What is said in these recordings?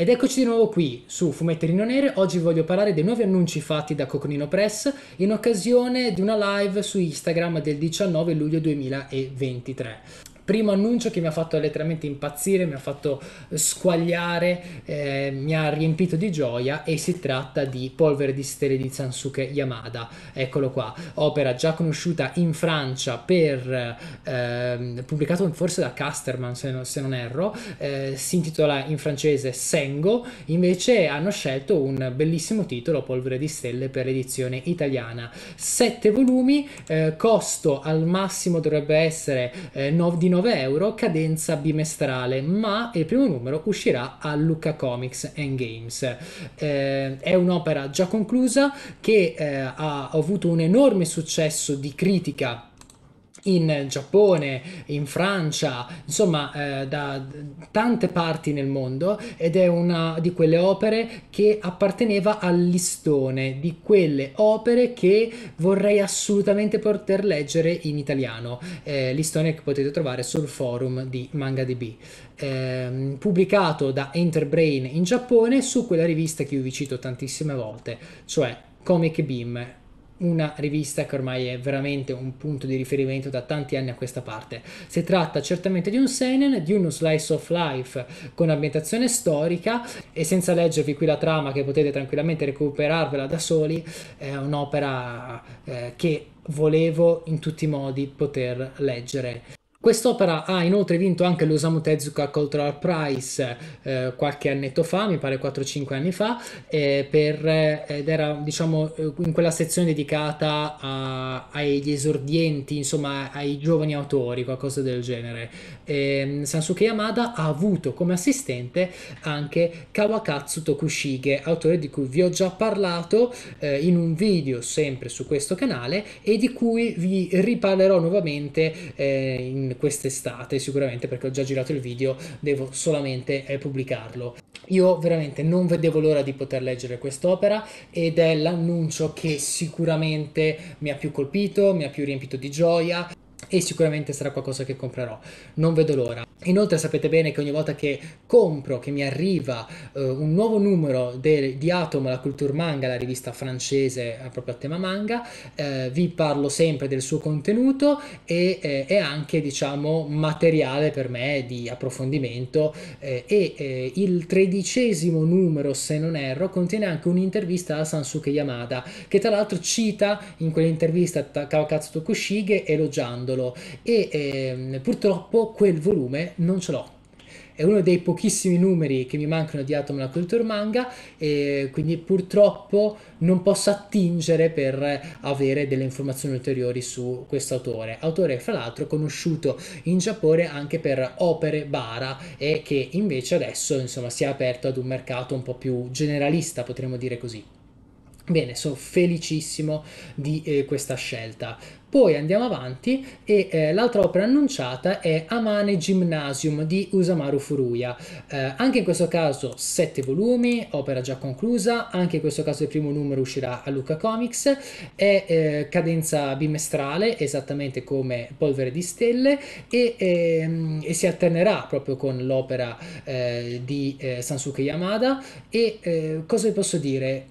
Ed eccoci di nuovo qui su Fumetterino Nere, oggi voglio parlare dei nuovi annunci fatti da Coconino Press in occasione di una live su Instagram del 19 luglio 2023 primo annuncio che mi ha fatto letteralmente impazzire, mi ha fatto eh, squagliare, eh, mi ha riempito di gioia e si tratta di Polvere di Stelle di Sansuke Yamada, eccolo qua, opera già conosciuta in Francia per, eh, pubblicato forse da Casterman se non, se non erro, eh, si intitola in francese Sengo, invece hanno scelto un bellissimo titolo Polvere di Stelle per l'edizione italiana, Sette volumi, eh, costo al massimo dovrebbe essere eh, 9 di 9 9 euro, cadenza bimestrale, ma il primo numero uscirà a Luca Comics and Games. Eh, è un'opera già conclusa che eh, ha avuto un enorme successo di critica in Giappone, in Francia, insomma eh, da tante parti nel mondo ed è una di quelle opere che apparteneva al listone, di quelle opere che vorrei assolutamente poter leggere in italiano, eh, listone che potete trovare sul forum di MangaDB, eh, pubblicato da Enterbrain in Giappone su quella rivista che io vi cito tantissime volte, cioè Comic Beam, una rivista che ormai è veramente un punto di riferimento da tanti anni a questa parte. Si tratta certamente di un seinen, di uno slice of life con ambientazione storica e senza leggervi qui la trama che potete tranquillamente recuperarvela da soli, è un'opera eh, che volevo in tutti i modi poter leggere. Quest'opera ha inoltre vinto anche l'Osamu Tezuka Cultural Prize eh, qualche annetto fa, mi pare 4-5 anni fa, eh, per, eh, ed era diciamo, eh, in quella sezione dedicata a, agli esordienti, insomma ai giovani autori, qualcosa del genere. Ehm, Sansuke Yamada ha avuto come assistente anche Kawakatsu Tokushige, autore di cui vi ho già parlato eh, in un video sempre su questo canale e di cui vi riparlerò nuovamente eh, in quest'estate sicuramente perché ho già girato il video, devo solamente eh, pubblicarlo. Io veramente non vedevo l'ora di poter leggere quest'opera ed è l'annuncio che sicuramente mi ha più colpito, mi ha più riempito di gioia, e sicuramente sarà qualcosa che comprerò, non vedo l'ora. Inoltre sapete bene che ogni volta che compro, che mi arriva eh, un nuovo numero de, di Atom, la Culture Manga, la rivista francese eh, proprio a tema manga, eh, vi parlo sempre del suo contenuto e eh, è anche diciamo materiale per me di approfondimento eh, e eh, il tredicesimo numero se non erro contiene anche un'intervista a Sansuke Yamada che tra l'altro cita in quell'intervista Kawakatsu Tokushige elogiandolo titolo e ehm, purtroppo quel volume non ce l'ho è uno dei pochissimi numeri che mi mancano di Atom la Culture Manga e quindi purtroppo non posso attingere per avere delle informazioni ulteriori su questo autore. Autore fra l'altro conosciuto in Giappone anche per opere bara e che invece adesso insomma si è aperto ad un mercato un po' più generalista potremmo dire così. Bene, sono felicissimo di eh, questa scelta. Poi andiamo avanti e eh, l'altra opera annunciata è Amane Gymnasium di Usamaru Furuya. Eh, anche in questo caso sette volumi, opera già conclusa, anche in questo caso il primo numero uscirà a Luca Comics, è eh, cadenza bimestrale, esattamente come Polvere di Stelle, e, ehm, e si alternerà proprio con l'opera eh, di eh, Sansuke Yamada. E eh, cosa vi posso dire?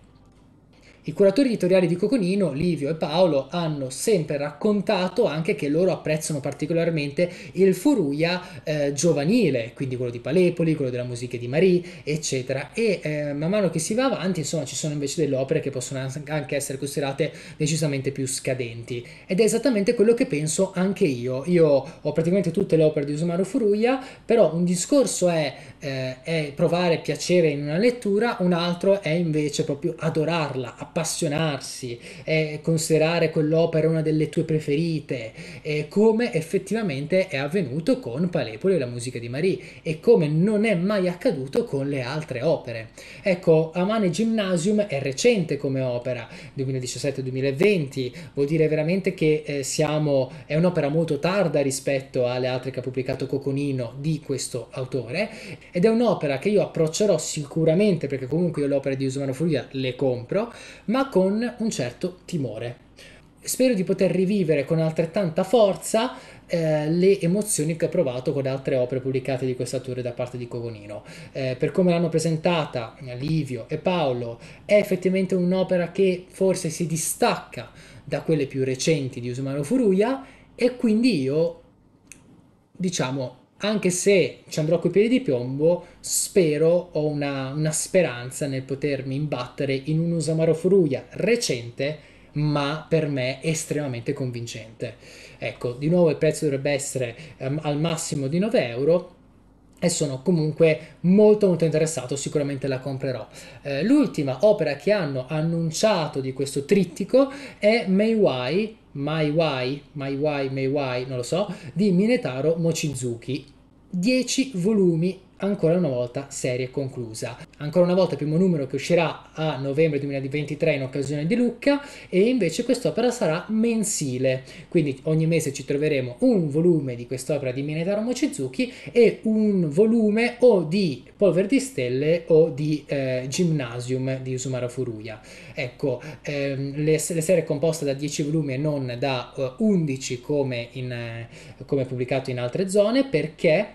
I curatori editoriali di Coconino, Livio e Paolo, hanno sempre raccontato anche che loro apprezzano particolarmente il furuia eh, giovanile, quindi quello di Palepoli, quello della musica di Marie, eccetera. E eh, man mano che si va avanti, insomma, ci sono invece delle opere che possono anche essere considerate decisamente più scadenti. Ed è esattamente quello che penso anche io. Io ho praticamente tutte le opere di Usumaru Furuia, però un discorso è, eh, è provare piacere in una lettura, un altro è invece proprio adorarla, apprezzarla appassionarsi, eh, considerare quell'opera una delle tue preferite, eh, come effettivamente è avvenuto con Palepoli e la musica di Marie e come non è mai accaduto con le altre opere. Ecco, Amane Gymnasium è recente come opera, 2017-2020, vuol dire veramente che eh, siamo, è un'opera molto tarda rispetto alle altre che ha pubblicato Coconino di questo autore ed è un'opera che io approccerò sicuramente perché comunque io le opere di Usumano Furia le compro, ma con un certo timore. Spero di poter rivivere con altrettanta forza eh, le emozioni che ho provato con altre opere pubblicate di questa tour da parte di Cogonino. Eh, per come l'hanno presentata Livio e Paolo, è effettivamente un'opera che forse si distacca da quelle più recenti di Usumano Furuya e quindi io, diciamo, anche se ci andrò coi piedi di piombo, spero, ho una, una speranza nel potermi imbattere in un Usamaro Furuya recente ma per me estremamente convincente. Ecco, di nuovo il prezzo dovrebbe essere um, al massimo di 9 euro e sono comunque molto molto interessato, sicuramente la comprerò. Eh, l'ultima opera che hanno annunciato di questo trittico è Meiwai, Maiwai, Maiwai, Meiwai, non lo so, di Minetaro Mochizuki. 10 volumi ancora una volta serie conclusa. Ancora una volta primo numero che uscirà a novembre 2023 in occasione di Lucca e invece quest'opera sarà mensile, quindi ogni mese ci troveremo un volume di quest'opera di Minetaro Mochizuki e un volume o di Polver di Stelle o di eh, Gymnasium di Usumara Furuya. Ecco, ehm, le, le, serie composte da 10 volumi e non da uh, eh, 11 come, in, eh, come pubblicato in altre zone perché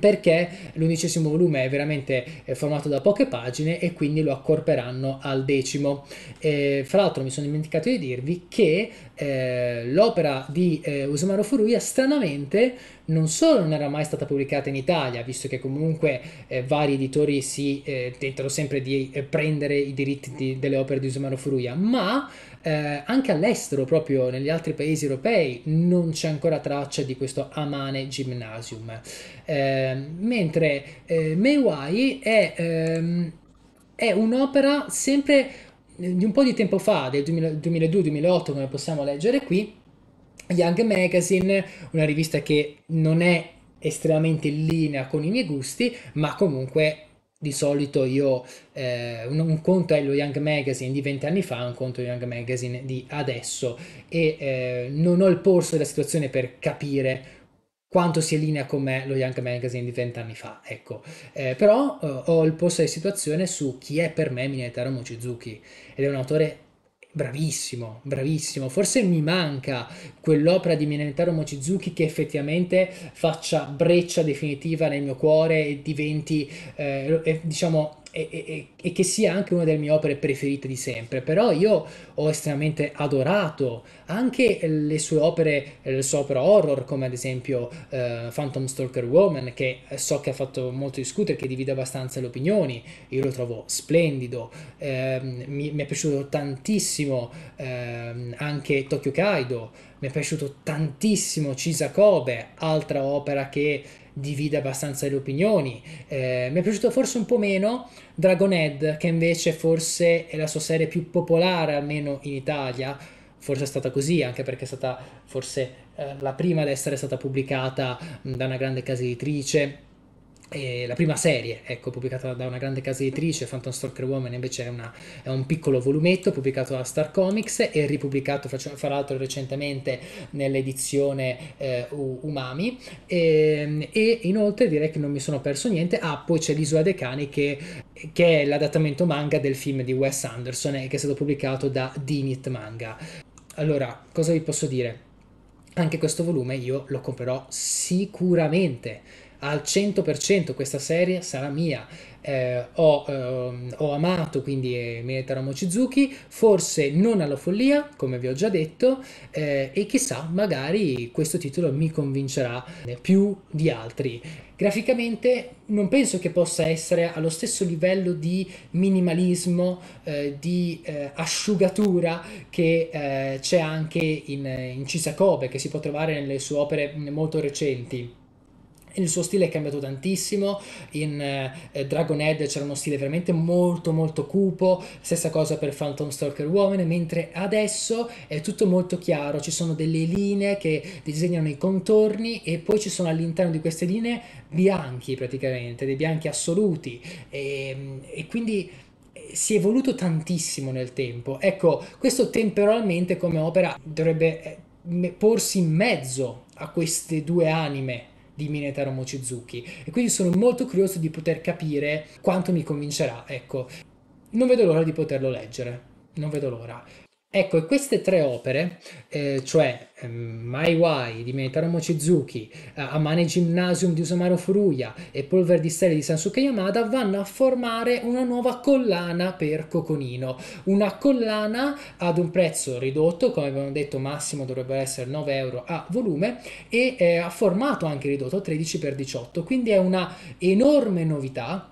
perché l'undicesimo volume è veramente eh, formato da poche pagine e quindi lo accorperanno al decimo. Eh, fra l'altro mi sono dimenticato di dirvi che eh, l'opera di eh, Usumaru Furuya stranamente non solo non era mai stata pubblicata in Italia, visto che comunque eh, vari editori si eh, tentano sempre di eh, prendere i diritti di, delle opere di Usumano Furuya, ma eh, anche all'estero, proprio negli altri paesi europei, non c'è ancora traccia di questo Amane Gymnasium. Ehm, mentre eh, Meiwai è, ehm, è un'opera sempre eh, di un po' di tempo fa, del 2002-2008, come possiamo leggere qui, Young Magazine, una rivista che non è estremamente in linea con i miei gusti, ma comunque di solito io eh, un, un, conto è lo Young Magazine di vent'anni fa, un conto è lo Young Magazine di adesso e eh, non ho il polso della situazione per capire quanto sia in linea con me lo Young Magazine di vent'anni fa, ecco. Eh, però eh, ho il polso della situazione su chi è per me Minetaro Mochizuki ed è un autore Bravissimo, bravissimo. Forse mi manca quell'opera di Minetaro Mochizuki che effettivamente faccia breccia definitiva nel mio cuore e diventi, eh, diciamo, e, e, e, che sia anche una delle mie opere preferite di sempre, però io ho estremamente adorato anche le sue opere, le sue opere horror, come ad esempio uh, Phantom Stalker Woman, che so che ha fatto molto discutere, che divide abbastanza le opinioni, io lo trovo splendido, um, mi, mi, è piaciuto tantissimo um, anche Tokyo Kaido, mi è piaciuto tantissimo Chisakobe, altra opera che divide abbastanza le opinioni. Eh, mi è piaciuto forse un po' meno Dragonhead, che invece forse è la sua serie più popolare, almeno in Italia. Forse è stata così, anche perché è stata forse eh, la prima ad essere stata pubblicata mh, da una grande casa editrice la prima serie, ecco, pubblicata da una grande casa editrice, Phantom Stalker Woman invece è, una, è, un piccolo volumetto pubblicato da Star Comics e ripubblicato fra, l'altro recentemente nell'edizione eh, Umami e, ehm, e, inoltre direi che non mi sono perso niente, ah poi c'è l'Isola dei Cani che, che è l'adattamento manga del film di Wes Anderson e che è stato pubblicato da Dinit Manga. Allora, cosa vi posso dire? Anche questo volume io lo comprerò sicuramente al 100% questa serie sarà mia. Eh, ho, ehm, ho, amato quindi eh, Minetaro Mochizuki, forse non alla follia, come vi ho già detto, eh, e chissà, magari questo titolo mi convincerà più di altri. Graficamente non penso che possa essere allo stesso livello di minimalismo, eh, di eh, asciugatura che eh, c'è anche in, in Chisakobe, che si può trovare nelle sue opere molto recenti il suo stile è cambiato tantissimo, in eh, Dragon Head c'era uno stile veramente molto molto cupo, stessa cosa per Phantom Stalker Woman, mentre adesso è tutto molto chiaro, ci sono delle linee che disegnano i contorni e poi ci sono all'interno di queste linee bianchi praticamente, dei bianchi assoluti e, ehm, e quindi eh, si è evoluto tantissimo nel tempo. Ecco, questo temporalmente come opera dovrebbe eh, porsi in mezzo a queste due anime di Minetaro Mochizuki e quindi sono molto curioso di poter capire quanto mi convincerà, ecco. Non vedo l'ora di poterlo leggere, non vedo l'ora. Ecco, queste tre opere, eh, cioè eh, My Why di Meitarō Mochizuki, eh, Amane Gymnasium di Usamaru Furuya e Polver di Stelle di Sansuke Yamada, vanno a formare una nuova collana per Coconino. Una collana ad un prezzo ridotto, come abbiamo detto massimo dovrebbe essere 9 euro a volume, e eh, a formato anche ridotto, 13x18, quindi è una enorme novità.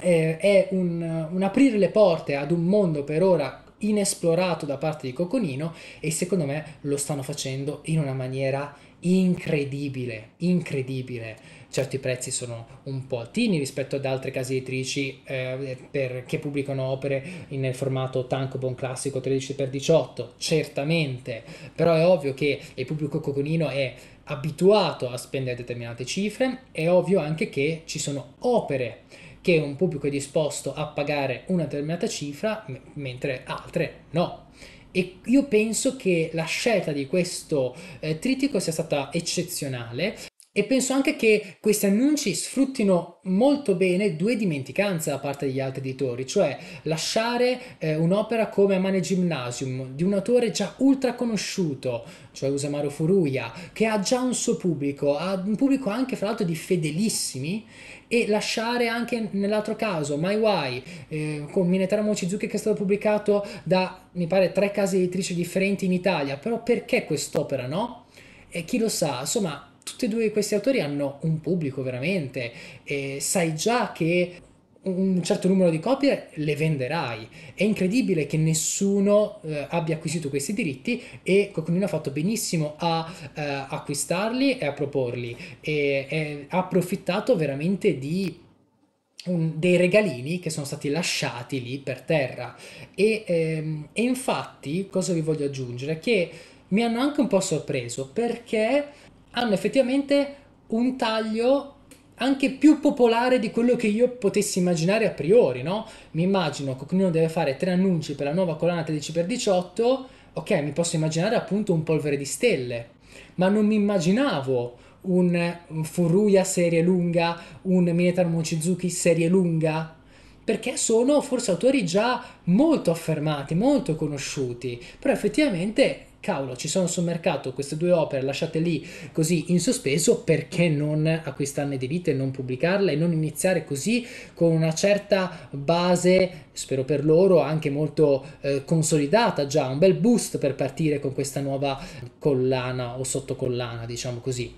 Eh, è un, un aprire le porte ad un mondo per ora inesplorato da parte di Coconino e secondo me lo stanno facendo in una maniera incredibile, incredibile. Certi prezzi sono un po' altini rispetto ad altre case editrici eh, per, che pubblicano opere nel formato tankobon classico 13x18, certamente, però è ovvio che il pubblico coconino è abituato a spendere determinate cifre, è ovvio anche che ci sono opere che è un pubblico è disposto a pagare una determinata cifra, m- mentre altre no. E io penso che la scelta di questo eh, trittico sia stata eccezionale e penso anche che questi annunci sfruttino molto bene due dimenticanze da parte degli altri editori, cioè lasciare eh, un'opera come Amane Gymnasium di un autore già ultra conosciuto, cioè Usamaro Furuya, che ha già un suo pubblico, ha un pubblico anche fra l'altro di fedelissimi, e lasciare anche nell'altro caso My Why eh, con Minetara Mochizuki che è stato pubblicato da mi pare tre case editrici differenti in Italia, però perché quest'opera no? E chi lo sa, insomma tutti e due questi autori hanno un pubblico veramente e sai già che un certo numero di copie le venderai. È incredibile che nessuno eh, abbia acquisito questi diritti e Coconino ha fatto benissimo a eh, acquistarli e a proporli e ha approfittato veramente di un, dei regalini che sono stati lasciati lì per terra e, ehm, e infatti cosa vi voglio aggiungere che mi hanno anche un po' sorpreso perché hanno effettivamente un taglio anche più popolare di quello che io potessi immaginare a priori, no? Mi immagino che Cognino deve fare tre annunci per la nuova colonna 13x18, ok, mi posso immaginare appunto un polvere di stelle, ma non mi immaginavo un, un Furuya serie lunga, un Minetar Mochizuki serie lunga, perché sono forse autori già molto affermati, molto conosciuti, però effettivamente cavolo, ci sono sul mercato queste due opere, lasciate lì così in sospeso, perché non acquistarne di vite, non pubblicarle e non iniziare così con una certa base, spero per loro, anche molto eh, consolidata già, un bel boost per partire con questa nuova collana o sottocollana, diciamo così.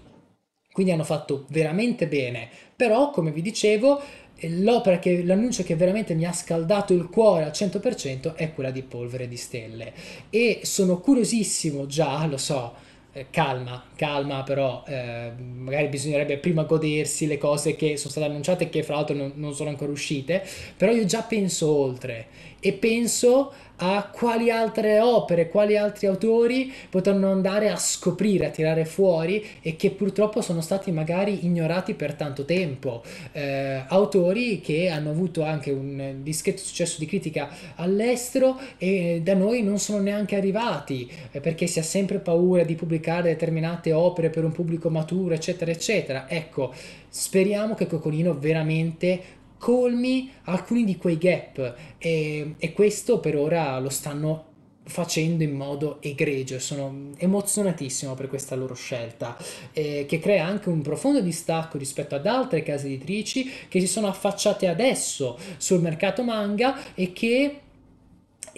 Quindi hanno fatto veramente bene, però come vi dicevo l'opera che, l'annuncio che veramente mi ha scaldato il cuore al 100% è quella di Polvere di Stelle e sono curiosissimo già, lo so, eh, calma, calma però, eh, magari bisognerebbe prima godersi le cose che sono state annunciate che fra l'altro non, non sono ancora uscite, però io già penso oltre e penso a quali altre opere, quali altri autori potranno andare a scoprire, a tirare fuori e che purtroppo sono stati magari ignorati per tanto tempo. Eh, autori che hanno avuto anche un discreto successo di critica all'estero e da noi non sono neanche arrivati eh, perché si ha sempre paura di pubblicare determinate opere per un pubblico maturo, eccetera, eccetera. Ecco, speriamo che Cocolino veramente colmi alcuni di quei gap e, e questo per ora lo stanno facendo in modo egregio. Sono emozionatissimo per questa loro scelta, eh, che crea anche un profondo distacco rispetto ad altre case editrici che si sono affacciate adesso sul mercato manga e che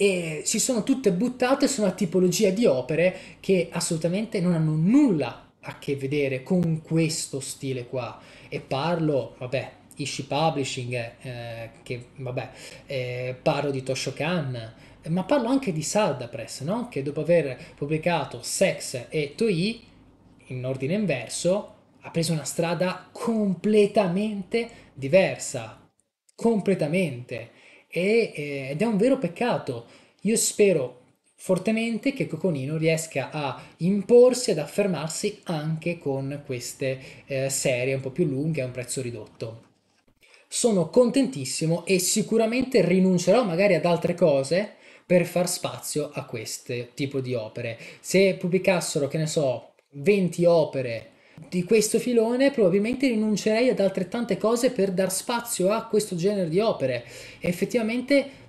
e si sono tutte buttate su una tipologia di opere che assolutamente non hanno nulla a che vedere con questo stile qua. E parlo, vabbè, Ishi Publishing, eh, che vabbè, eh, parlo di Toshokan, ma parlo anche di Salda Press, no? che dopo aver pubblicato Sex e Toi in ordine inverso, ha preso una strada completamente diversa, completamente, e, eh, ed è un vero peccato. Io spero fortemente che Coconino riesca a imporsi ad affermarsi anche con queste eh, serie un po' più lunghe a un prezzo ridotto sono contentissimo e sicuramente rinuncerò magari ad altre cose per far spazio a questo tipo di opere. Se pubblicassero, che ne so, 20 opere di questo filone, probabilmente rinuncerei ad altrettante cose per dar spazio a questo genere di opere. Effettivamente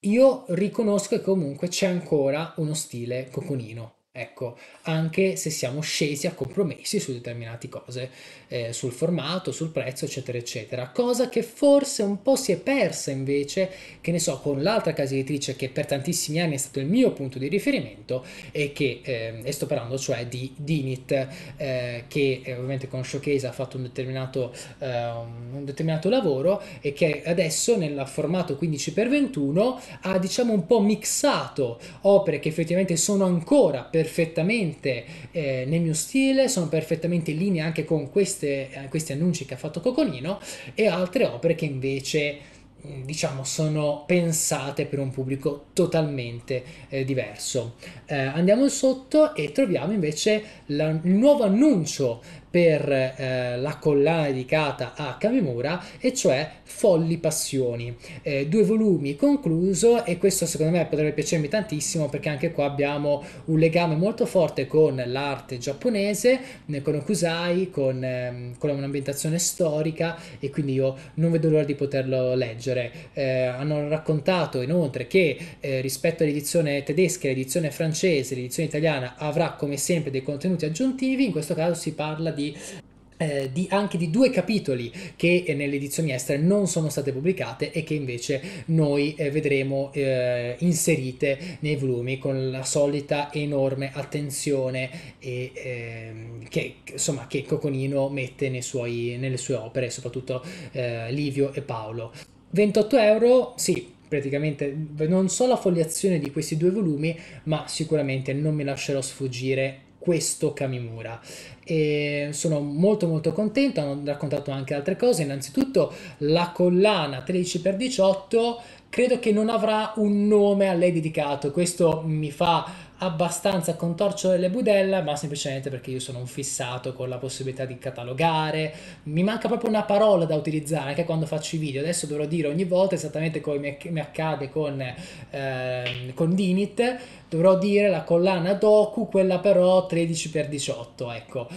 io riconosco che comunque c'è ancora uno stile coconino. Ecco, anche se siamo scesi a compromessi su determinate cose, eh, sul formato, sul prezzo, eccetera, eccetera. Cosa che forse un po' si è persa invece, che ne so, con l'altra casa editrice che per tantissimi anni è stato il mio punto di riferimento e che, eh, e sto parlando cioè di Dinit, eh, che eh, ovviamente con Showcase ha fatto un determinato, ehm, un determinato lavoro e che adesso nel formato 15x21 ha diciamo un po' mixato opere che effettivamente sono ancora per perfettamente eh, nel mio stile, sono perfettamente in linea anche con queste, eh, questi annunci che ha fatto Coconino e altre opere che invece mm, diciamo sono pensate per un pubblico totalmente eh, diverso eh, andiamo sotto e troviamo invece la, il nuovo annuncio per eh, la collana dedicata a Kamimura e cioè Folli Passioni. Eh, due volumi concluso e questo secondo me potrebbe piacermi tantissimo perché anche qua abbiamo un legame molto forte con l'arte giapponese, eh, con Okusai, con, eh, con un'ambientazione storica e quindi io non vedo l'ora di poterlo leggere. Eh, hanno raccontato inoltre che eh, rispetto all'edizione tedesca, l'edizione francese, l'edizione italiana avrà come sempre dei contenuti aggiuntivi, in questo caso si parla di di eh, di, anche di due capitoli che eh, nelle edizioni estere non sono state pubblicate e che invece noi eh, vedremo eh, inserite nei volumi con la solita enorme attenzione e, ehm, che, insomma, che Coconino mette suoi, nelle sue opere, soprattutto eh, Livio e Paolo. 28 euro, sì, praticamente non so la foliazione di questi due volumi, ma sicuramente non mi lascerò sfuggire questo Kamimura. E sono molto molto contento, hanno raccontato anche altre cose, innanzitutto la collana 13x18 credo che non avrà un nome a lei dedicato, questo mi fa abbastanza contorcere le budella, ma semplicemente perché io sono un fissato con la possibilità di catalogare. Mi manca proprio una parola da utilizzare anche quando faccio i video. Adesso dovrò dire ogni volta esattamente come mi accade con, eh, con Dinit. Dovrò dire la collana Doku, quella però 13x18, ecco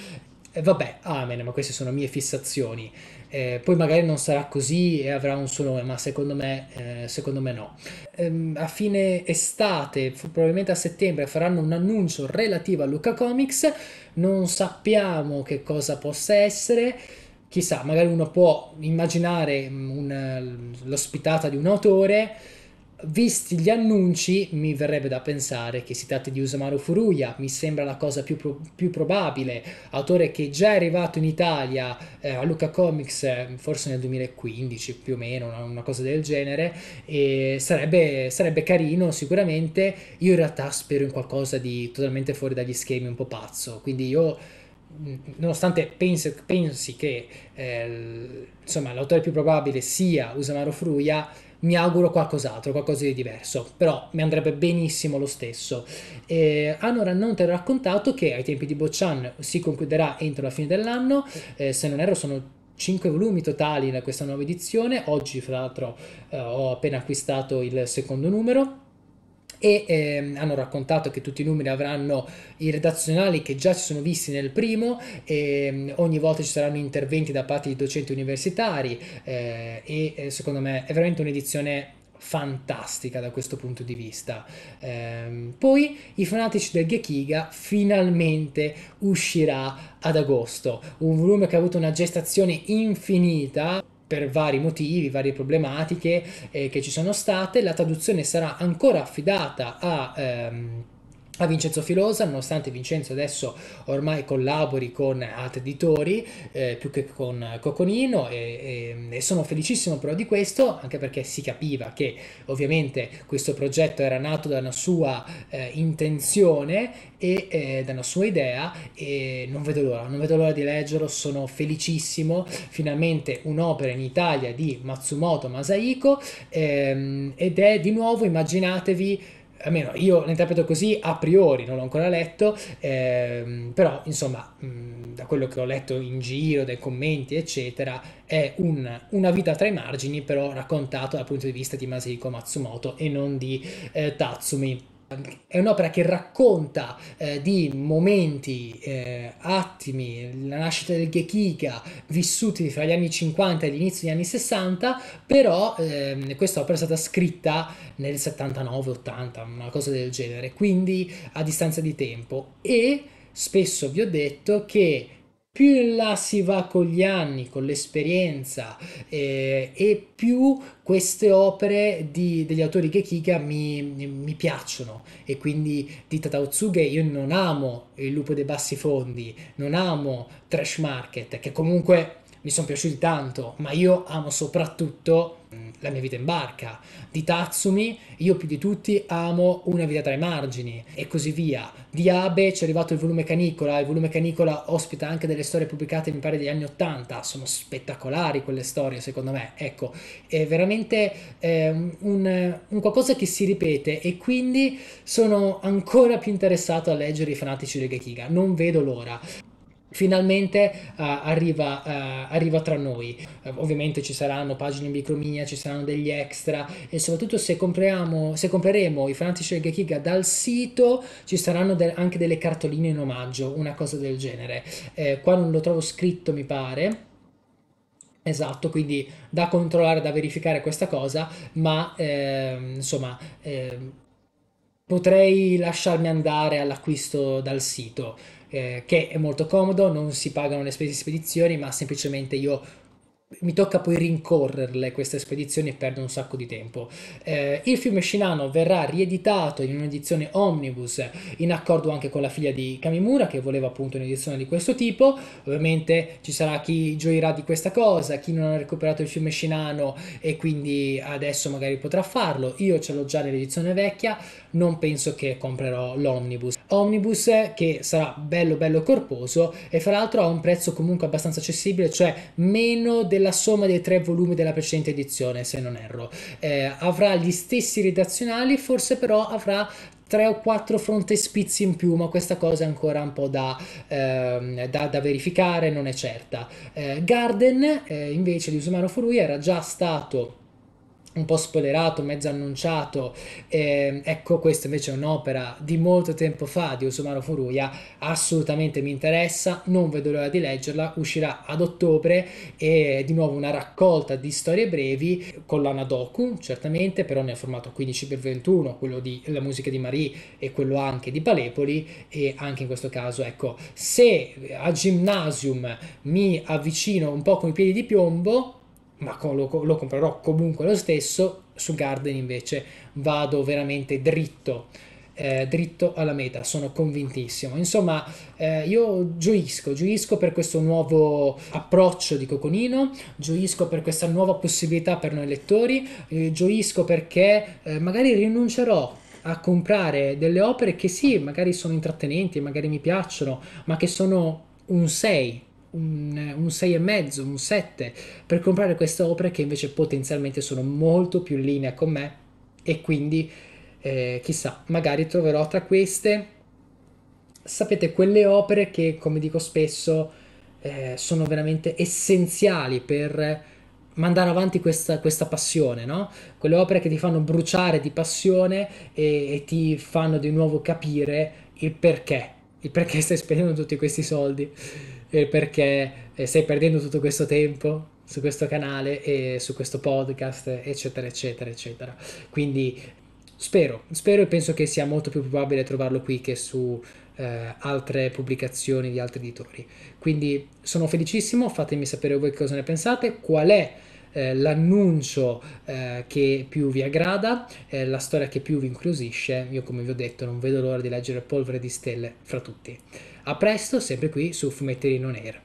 eh, vabbè, amen, ma queste sono mie fissazioni. Eh, poi magari non sarà così e avrà un suo nome, ma secondo me, eh, secondo me no. Ehm, a fine estate, probabilmente a settembre, faranno un annuncio relativo a Luca Comics. Non sappiamo che cosa possa essere. Chissà, magari uno può immaginare mm, un, eh, l'ospitata di un autore Visti gli annunci, mi verrebbe da pensare che si tratti di Usamaru Furuya, mi sembra la cosa più, pro- più probabile, autore che già è arrivato in Italia eh, a Luca Comics eh, forse nel 2015 più o meno, una, una cosa del genere, e sarebbe, sarebbe, carino sicuramente, io in realtà spero in qualcosa di totalmente fuori dagli schemi, un po' pazzo, quindi io mm, nonostante pensi, pensi che eh, insomma, l'autore più probabile sia Usamaru Furuya, mi auguro qualcos'altro, qualcosa di diverso, però mi andrebbe benissimo lo stesso. Eh, hanno Rannounter raccontato che ai tempi di Boccian si concluderà entro la fine dell'anno, eh, se non erro sono 5 volumi totali in questa nuova edizione, oggi fra l'altro eh, ho appena acquistato il secondo numero e ehm, hanno raccontato che tutti i numeri avranno i redazionali che già si sono visti nel primo, e ehm, ogni volta ci saranno interventi da parte di docenti universitari eh, e eh, secondo me è veramente un'edizione fantastica da questo punto di vista. Ehm, poi i fanatici del Gekiga finalmente uscirà ad agosto, un volume che ha avuto una gestazione infinita per vari motivi, varie problematiche eh, che ci sono state, la traduzione sarà ancora affidata a... Ehm, a Vincenzo Filosa, nonostante Vincenzo adesso ormai collabori con altri editori eh, più che con Coconino e, e, e, sono felicissimo però di questo anche perché si capiva che ovviamente questo progetto era nato da una sua eh, intenzione e eh, da una sua idea e non vedo l'ora, non vedo l'ora di leggerlo, sono felicissimo, finalmente un'opera in Italia di Matsumoto Masaiko ehm, ed è di nuovo immaginatevi almeno io lo interpreto così a priori, non l'ho ancora letto, ehm, però insomma mh, mm, da quello che ho letto in giro, dai commenti eccetera, è un, una vita tra i margini però raccontato dal punto di vista di Masahiko Matsumoto e non di eh, Tatsumi. È un'opera che racconta eh, di momenti, eh, attimi, la nascita del Gekiga, vissuti fra gli anni 50 e l'inizio degli anni 60, però eh, questa opera è stata scritta nel 79-80, una cosa del genere, quindi a distanza di tempo. E spesso vi ho detto che più in là si va con gli anni, con l'esperienza eh, e più queste opere di, degli autori Gekiga mi, mi, piacciono e quindi di Tatautsuge io non amo Il lupo dei bassi fondi, non amo Trash Market che comunque mi sono piaciuti tanto, ma io amo soprattutto mm, La mia vita in barca di Tatsumi, io più di tutti amo Una vita tra i margini e così via. Di Abe ci è arrivato il volume Canicola, il volume Canicola ospita anche delle storie pubblicate mi pare degli anni 80, sono spettacolari quelle storie secondo me, ecco, è veramente eh, un, un qualcosa che si ripete e quindi sono ancora più interessato a leggere i fanatici di Gekiga, non vedo l'ora finalmente uh, arriva, uh, arriva, tra noi. Uh, ovviamente ci saranno pagine in microminia, ci saranno degli extra e soprattutto se, se compreremo i fanatici del Gekiga dal sito ci saranno de anche delle cartoline in omaggio, una cosa del genere. Eh, qua non lo trovo scritto mi pare. Esatto, quindi da controllare, da verificare questa cosa, ma eh, insomma... Eh, potrei lasciarmi andare all'acquisto dal sito. Eh, che è molto comodo, non si pagano le spese di spedizioni, ma semplicemente io mi tocca poi rincorrerle queste spedizioni e perdo un sacco di tempo. Eh, il fiume Shinano verrà rieditato in un'edizione omnibus in accordo anche con la figlia di Kamimura che voleva appunto un'edizione di questo tipo. Ovviamente ci sarà chi gioirà di questa cosa, chi non ha recuperato il fiume Shinano e quindi adesso magari potrà farlo. Io ce l'ho già nell'edizione vecchia, non penso che comprerò l'omnibus. Omnibus che sarà bello bello corposo e fra l'altro ha un prezzo comunque abbastanza accessibile, cioè meno della somma dei tre volumi della precedente edizione, se non erro. Eh, avrà gli stessi redazionali, forse però avrà tre o quattro frontespizi in più, ma questa cosa è ancora un po' da, eh, da, da verificare, non è certa. Eh, Garden, eh, invece, di Usumano Furui era già stato un po' spoilerato, mezzo annunciato. Eh, ecco, questa invece è un'opera di molto tempo fa di Usumaro Furuya, assolutamente mi interessa, non vedo l'ora di leggerla, uscirà ad ottobre e di nuovo una raccolta di storie brevi con l'Anadoku, certamente, però nel formato 15x21, quello di La musica di Marie e quello anche di Palepoli e anche in questo caso, ecco, se a Gymnasium mi avvicino un po' con i piedi di piombo, ma lo, lo comprerò comunque lo stesso. Su Garden invece vado veramente dritto. Eh, dritto alla meta, sono convintissimo. Insomma, eh, io gioisco, gioisco per questo nuovo approccio di Coconino, gioisco per questa nuova possibilità per noi lettori, eh, gioisco perché eh, magari rinuncerò a comprare delle opere che sì, magari sono intrattenenti, magari mi piacciono, ma che sono un 6 un, un 6,5, un 7 per comprare queste opere che invece potenzialmente sono molto più in linea con me e quindi eh, chissà, magari troverò tra queste, sapete, quelle opere che come dico spesso eh, sono veramente essenziali per mandare avanti questa, questa passione, no? Quelle opere che ti fanno bruciare di passione e, e ti fanno di nuovo capire il perché, il perché stai spendendo tutti questi soldi perché eh, stai perdendo tutto questo tempo su questo canale e su questo podcast, eccetera, eccetera, eccetera. Quindi spero, spero e penso che sia molto più probabile trovarlo qui che su eh, altre pubblicazioni di altri editori. Quindi sono felicissimo, fatemi sapere voi cosa ne pensate, qual è eh, l'annuncio eh, che più vi aggrada, eh, la storia che più vi incuriosisce. Io come vi ho detto non vedo l'ora di leggere Polvere di Stelle fra tutti. A presto, sempre qui su Fumetterino Nero.